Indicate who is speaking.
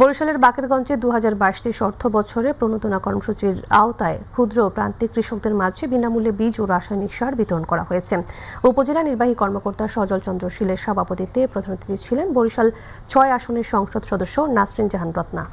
Speaker 1: বরিশালের বাকেরগঞ্জে দু হাজার বাইশ তেইশ অর্থ বছরে প্রণোদনা কর্মসূচির আওতায় ক্ষুদ্র প্রান্তিক কৃষকদের মাঝে বিনামূল্যে বীজ ও রাসায়নিক সার বিতরণ করা হয়েছে উপজেলা নির্বাহী কর্মকর্তা সজল চন্দ্র শীলের সভাপতিত্বে প্রধান অতিথি ছিলেন বরিশাল ছয় আসনের সংসদ সদস্য নাসরিন জাহান রত্না